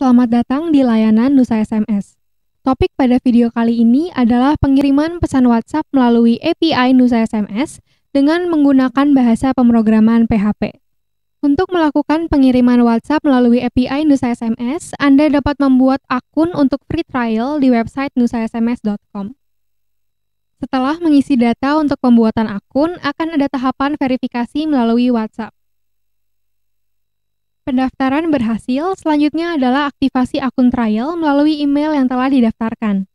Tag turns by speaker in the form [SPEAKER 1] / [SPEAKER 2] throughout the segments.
[SPEAKER 1] Selamat datang di layanan Nusa SMS. Topik pada video kali ini adalah pengiriman pesan WhatsApp melalui API Nusa SMS dengan menggunakan bahasa pemrograman PHP. Untuk melakukan pengiriman WhatsApp melalui API Nusa SMS, Anda dapat membuat akun untuk free trial di website nusasms.com. Setelah mengisi data untuk pembuatan akun, akan ada tahapan verifikasi melalui WhatsApp. Pendaftaran berhasil, selanjutnya adalah aktivasi akun trial melalui email yang telah didaftarkan.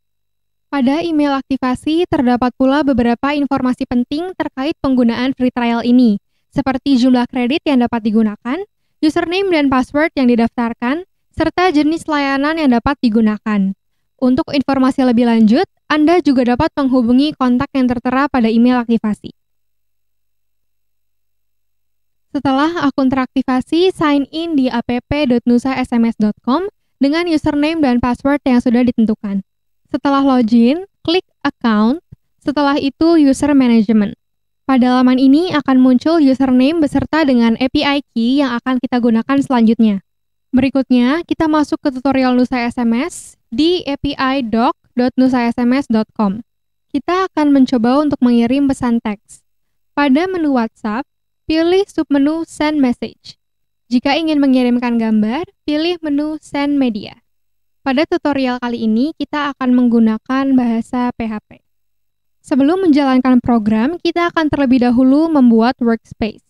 [SPEAKER 1] Pada email aktivasi terdapat pula beberapa informasi penting terkait penggunaan free trial ini, seperti jumlah kredit yang dapat digunakan, username dan password yang didaftarkan, serta jenis layanan yang dapat digunakan. Untuk informasi lebih lanjut, Anda juga dapat menghubungi kontak yang tertera pada email aktivasi. Setelah akun teraktivasi, sign in di app.nusasms.com dengan username dan password yang sudah ditentukan. Setelah login, klik account, setelah itu user management. Pada laman ini akan muncul username beserta dengan API key yang akan kita gunakan selanjutnya. Berikutnya, kita masuk ke tutorial Nusa SMS di api doc.nusasms.com. Kita akan mencoba untuk mengirim pesan teks. Pada menu WhatsApp, pilih submenu Send Message. Jika ingin mengirimkan gambar, pilih menu Send Media. Pada tutorial kali ini, kita akan menggunakan bahasa PHP. Sebelum menjalankan program, kita akan terlebih dahulu membuat workspace.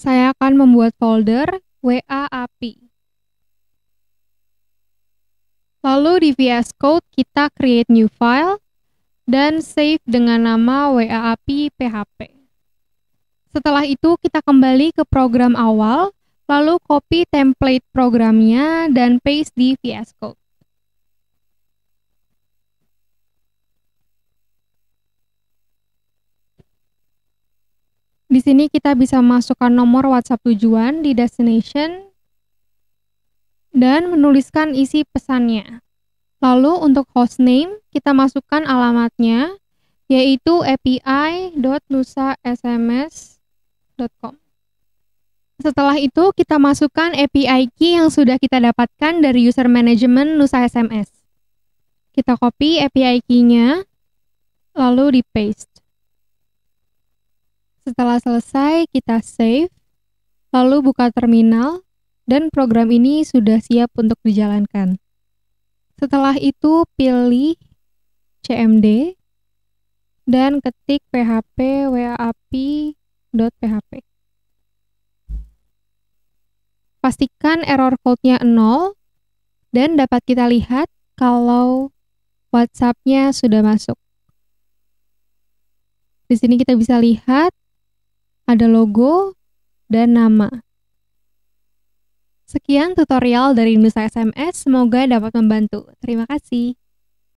[SPEAKER 1] Saya akan membuat folder WA API. Lalu di VS Code kita create new file dan save dengan nama WA API PHP. Setelah itu kita kembali ke program awal, lalu copy template programnya dan paste di VS Code. Di sini kita bisa masukkan nomor WhatsApp tujuan di destination dan menuliskan isi pesannya. Lalu untuk hostname, kita masukkan alamatnya, yaitu api.nusa.sms.com setelah itu, kita masukkan API key yang sudah kita dapatkan dari user management Nusa SMS. Kita copy API key-nya, lalu di paste. Setelah selesai, kita save, lalu buka terminal, dan program ini sudah siap untuk dijalankan. Setelah itu, pilih CMD, dan ketik php misalkan error code-nya 0, dan dapat kita lihat kalau WhatsApp-nya sudah masuk. Di sini kita bisa lihat ada logo dan nama. Sekian tutorial dari Nusa SMS, semoga dapat membantu. Terima kasih.